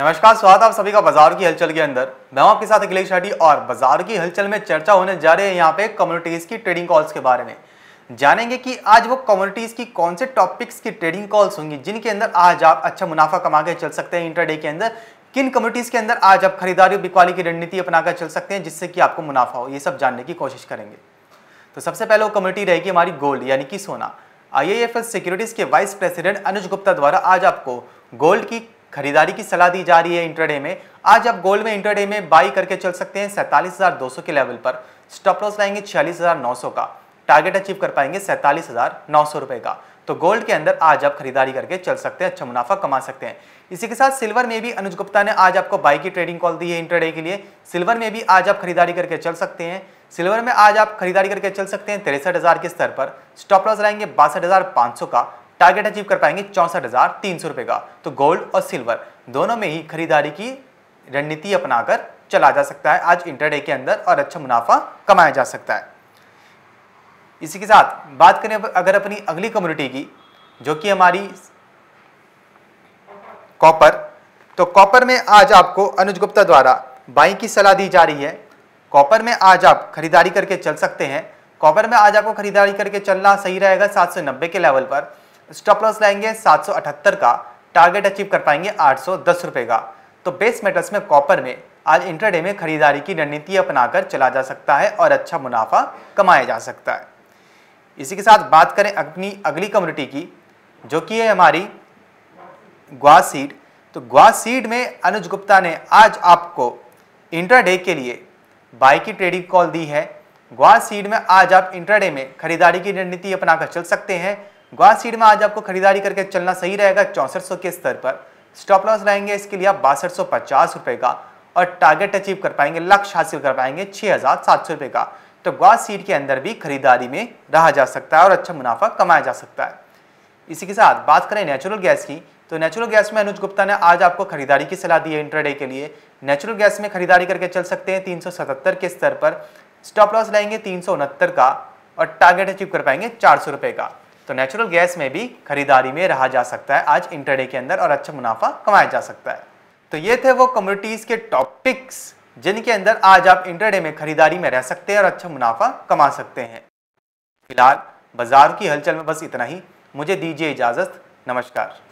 नमस्कार स्वागत आप सभी का बाजार की हलचल के अंदर मैं आपके साथ अखिलेश शाठी और बाजार की हलचल में चर्चा होने जा रही है यहाँ पे कम्युनिटीज की ट्रेडिंग कॉल्स के बारे में जानेंगे कि आज वो कम्युनिटीज की कौन से टॉपिक्स की ट्रेडिंग कॉल्स होंगी जिनके अंदर आज आप अच्छा मुनाफा कमा के चल सकते हैं इंटरडे के अंदर किन कम्युनिटीज के अंदर आज आप खरीदारी बिकवाली की रणनीति अपना चल सकते हैं जिससे कि आपको मुनाफा हो ये सब जानने की कोशिश करेंगे तो सबसे पहले वो कम्युनिटी रहेगी हमारी गोल्ड यानी कि सोना आई सिक्योरिटीज के वाइस प्रेसिडेंट अनुज गुप्ता द्वारा आज आपको गोल्ड की खरीदारी की सलाह दी जा रही है इंटरडे में आज आप गोल्ड में इंटरडे में बाई करके चल सकते हैं सैंतालीस हजार दो सौ के लेवल पर स्टॉप लॉस लाएंगे छियालीस हजार नौ सौ का टारगेट अचीव कर पाएंगे सैंतालीस हजार नौ सौ रुपए का तो गोल्ड के अंदर आज आप खरीदारी करके चल सकते हैं अच्छा मुनाफा कमा सकते हैं इसी के साथ सिल्वर में भी अनुज गुप्ता ने आज आपको बाई की ट्रेडिंग कॉल दी है इंटरडे के लिए सिल्वर में भी आज आप खरीदारी करके चल सकते हैं सिल्वर में आज आप खरीदारी करके चल सकते हैं तिरसठ के स्तर पर स्टॉप लॉस रहेंगे बासठ का टारगेट अचीव कर पाएंगे चौंसठ हज़ार तीन सौ रुपए का तो गोल्ड और सिल्वर दोनों में ही खरीदारी की रणनीति अपनाकर चला जा सकता है आज इंटरडे के अंदर और अच्छा मुनाफा कमाया जा सकता है इसी के साथ बात करें अगर अपनी अगली कम्युनिटी की जो कि हमारी कॉपर तो कॉपर में आज आपको अनुज गुप्ता द्वारा बाई की सलाह दी जा रही है कॉपर में आज आप खरीदारी करके चल सकते हैं कॉपर में आज आपको खरीदारी करके चलना सही रहेगा नब्बे के लेवल पर स्टॉप लॉस लाएंगे 778 का टारगेट अचीव कर पाएंगे आठ रुपए का तो बेस मेटल्स में कॉपर में आज इंटरडे में खरीदारी की रणनीति अपनाकर चला जा सकता है और अच्छा मुनाफा कमाया जा सकता है इसी के साथ बात करें अपनी अगली कम्युनिटी की जो कि है हमारी ग्वासीड तो ग्वासीड में अनुज गुप्ता ने आज आपको इंटरडे के लिए बाई की ट्रेडिंग कॉल दी है ग्वासीड में आज आप इंटरडे में खरीदारी की रणनीति अपनाकर चल सकते हैं ग्वार सीड में आज आपको खरीदारी करके चलना सही रहेगा चौंसठ के स्तर पर स्टॉप लॉस रहेंगे इसके लिए आप बासठ रुपए का और टारगेट अचीव कर पाएंगे लक्ष्य हासिल कर पाएंगे छः रुपए का तो ग्वास सीड के अंदर भी खरीदारी में रहा जा सकता है और अच्छा मुनाफा कमाया जा सकता है इसी के साथ बात करें नेचुरल गैस की तो नेचुरल गैस में अनुज गुप्ता ने आज आपको खरीदारी की सलाह दी है इंटरडे के लिए नेचुरल गैस में खरीदारी करके चल सकते हैं 377 के स्तर पर स्टॉप लॉस लाएंगे तीन का और टारगेट अचीव कर पाएंगे चार का तो नेचुरल गैस में भी खरीदारी में रहा जा सकता है आज इंटरडे के अंदर और अच्छा मुनाफा कमाया जा सकता है तो ये थे वो कम्युनिटीज़ के टॉपिक्स जिनके अंदर आज आप इंटरडे में खरीदारी में रह सकते हैं और अच्छा मुनाफा कमा सकते हैं फिलहाल बाजार की हलचल में बस इतना ही मुझे दीजिए इजाज़त नमस्कार